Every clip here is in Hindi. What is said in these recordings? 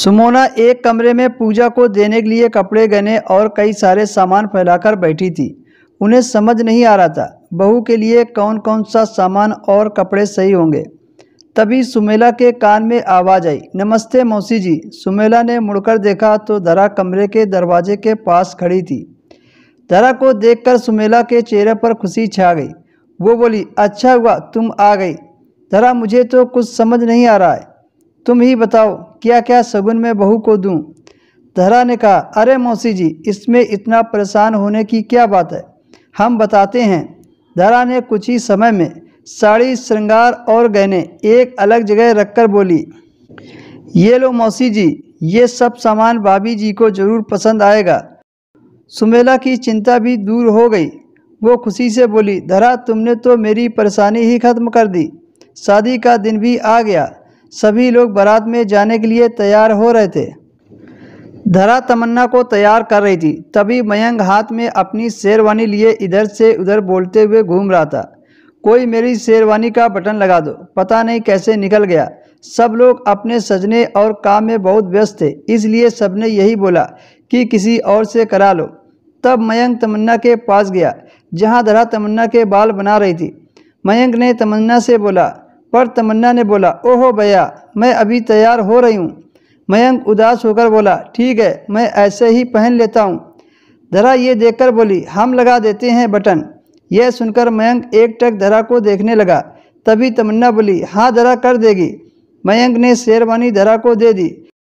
सुमोना एक कमरे में पूजा को देने के लिए कपड़े गहने और कई सारे सामान फैलाकर बैठी थी उन्हें समझ नहीं आ रहा था बहू के लिए कौन कौन सा सामान और कपड़े सही होंगे तभी सुमेला के कान में आवाज़ आई नमस्ते मौसी जी सुमेला ने मुड़कर देखा तो धरा कमरे के दरवाजे के पास खड़ी थी धरा को देखकर सुमेला के चेहरे पर खुशी छा गई वो बोली अच्छा हुआ तुम आ गई धरा मुझे तो कुछ समझ नहीं आ रहा है तुम ही बताओ क्या क्या सगुन में बहू को दूँ धरा ने कहा अरे मौसी जी इसमें इतना परेशान होने की क्या बात है हम बताते हैं धरा ने कुछ ही समय में साड़ी श्रृंगार और गहने एक अलग जगह रखकर बोली ये लो मौसी जी ये सब सामान भाभी जी को जरूर पसंद आएगा सुमेला की चिंता भी दूर हो गई वो खुशी से बोली धरा तुमने तो मेरी परेशानी ही खत्म कर दी शादी का दिन भी आ गया सभी लोग बारात में जाने के लिए तैयार हो रहे थे धरा तमन्ना को तैयार कर रही थी तभी मयंक हाथ में अपनी शेरवानी लिए इधर से उधर बोलते हुए घूम रहा था कोई मेरी शेरवानी का बटन लगा दो पता नहीं कैसे निकल गया सब लोग अपने सजने और काम में बहुत व्यस्त थे इसलिए सबने यही बोला कि किसी और से करा लो तब मयंक तमन्ना के पास गया जहाँ धरा तमन्ना के बाल बना रही थी मयंक ने तमन्ना से बोला पर तमन्ना ने बोला ओहो भैया मैं अभी तैयार हो रही हूँ मयंक उदास होकर बोला ठीक है मैं ऐसे ही पहन लेता हूँ धरा ये देखकर बोली हम लगा देते हैं बटन यह सुनकर मयंक एक टक धरा को देखने लगा तभी तमन्ना बोली हाँ धरा कर देगी मयंक ने शेरवानी धरा को दे दी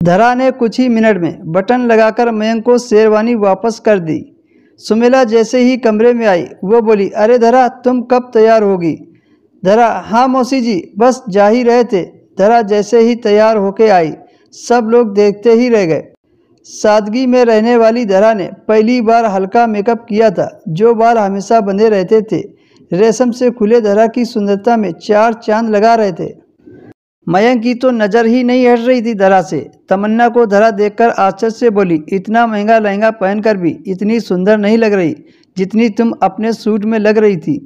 धरा ने कुछ ही मिनट में बटन लगाकर मयंक को शेरवानी वापस कर दी सुमेला जैसे ही कमरे में आई वो बोली अरे धरा तुम कब तैयार होगी धरा हाँ मौसी जी बस जा ही रहे थे धरा जैसे ही तैयार होके आई सब लोग देखते ही रह गए सादगी में रहने वाली धरा ने पहली बार हल्का मेकअप किया था जो बाल हमेशा बंधे रहते थे रेशम से खुले धरा की सुंदरता में चार चांद लगा रहे थे मयंक की तो नज़र ही नहीं हट रही थी धरा से तमन्ना को धरा देखकर आश्चर्य से बोली इतना महंगा लहंगा पहनकर भी इतनी सुंदर नहीं लग रही जितनी तुम अपने सूट में लग रही थी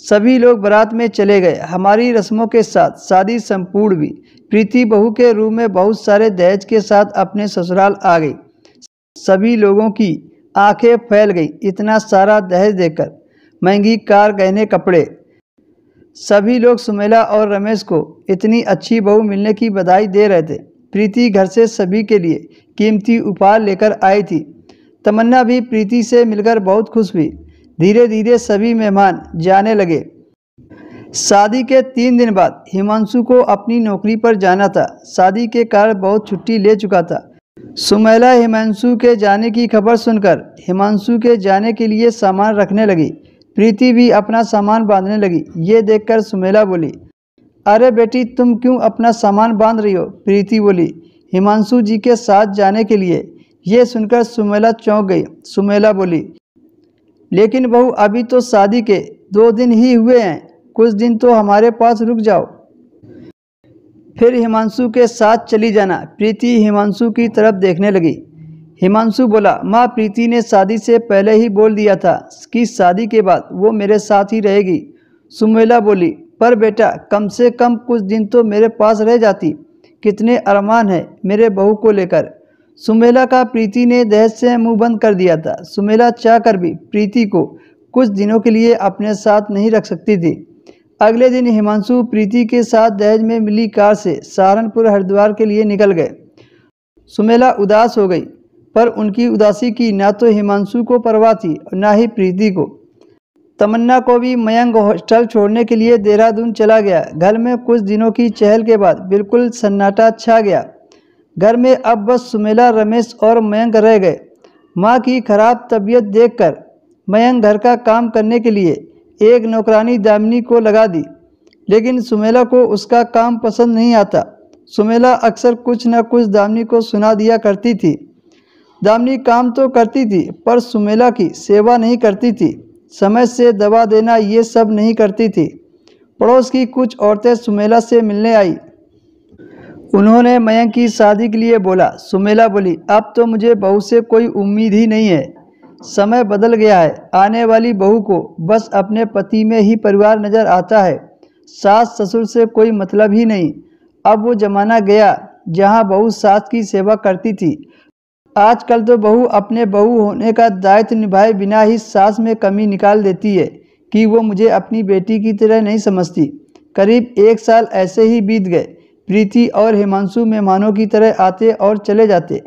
सभी लोग बारात में चले गए हमारी रस्मों के साथ शादी संपूर्ण भी प्रीति बहू के रूम में बहुत सारे दहेज के साथ अपने ससुराल आ गई सभी लोगों की आंखें फैल गई इतना सारा दहेज देकर महंगी कार गहने कपड़े सभी लोग सुमेला और रमेश को इतनी अच्छी बहू मिलने की बधाई दे रहे थे प्रीति घर से सभी के लिए कीमती उपहार लेकर आई थी तमन्ना भी प्रीति से मिलकर बहुत खुश हुई धीरे धीरे सभी मेहमान जाने लगे शादी के तीन दिन बाद हिमांशु को अपनी नौकरी पर जाना था शादी के कारण बहुत छुट्टी ले चुका था सुमेला हिमांशु के जाने की खबर सुनकर हिमांशु के जाने के लिए सामान रखने लगी प्रीति भी अपना सामान बांधने लगी ये देखकर सुमेला बोली अरे बेटी तुम क्यों अपना सामान बांध रही हो प्रीति बोली हिमांशु जी के साथ जाने के लिए ये सुनकर सुमेला चौंक गई सुमेला बोली लेकिन बहू अभी तो शादी के दो दिन ही हुए हैं कुछ दिन तो हमारे पास रुक जाओ फिर हिमांशु के साथ चली जाना प्रीति हिमांशु की तरफ देखने लगी हिमांशु बोला माँ प्रीति ने शादी से पहले ही बोल दिया था कि शादी के बाद वो मेरे साथ ही रहेगी सुमेला बोली पर बेटा कम से कम कुछ दिन तो मेरे पास रह जाती कितने अरमान है मेरे बहू को लेकर सुमेला का प्रीति ने दहेज से मुंह बंद कर दिया था सुमेला चाह कर भी प्रीति को कुछ दिनों के लिए अपने साथ नहीं रख सकती थी अगले दिन हिमांशु प्रीति के साथ दहेज में मिली कार से सहारनपुर हरिद्वार के लिए निकल गए सुमेला उदास हो गई पर उनकी उदासी की ना तो हिमांशु को परवाह थी और ना ही प्रीति को तमन्ना को भी मयंग हॉस्टल छोड़ने के लिए देहरादून चला गया घर में कुछ दिनों की चहल के बाद बिल्कुल सन्नाटा छा गया घर में अब बस सुमेला रमेश और मयंक रह गए माँ की खराब तबीयत देखकर मयंक घर का काम करने के लिए एक नौकरानी दामिनी को लगा दी लेकिन सुमेला को उसका काम पसंद नहीं आता सुमेला अक्सर कुछ न कुछ दामिनी को सुना दिया करती थी दामिनी काम तो करती थी पर सुमेला की सेवा नहीं करती थी समय से दवा देना ये सब नहीं करती थी पड़ोस की कुछ औरतें सुमेला से मिलने आई उन्होंने मयंक की शादी के लिए बोला सुमेला बोली अब तो मुझे बहू से कोई उम्मीद ही नहीं है समय बदल गया है आने वाली बहू को बस अपने पति में ही परिवार नज़र आता है सास ससुर से कोई मतलब ही नहीं अब वो जमाना गया जहाँ बहू सास की सेवा करती थी आजकल तो बहू अपने बहू होने का दायित्व निभाए बिना ही सास में कमी निकाल देती है कि वो मुझे अपनी बेटी की तरह नहीं समझती करीब एक साल ऐसे ही बीत गए प्रीति और हिमांशु मेहमानों की तरह आते और चले जाते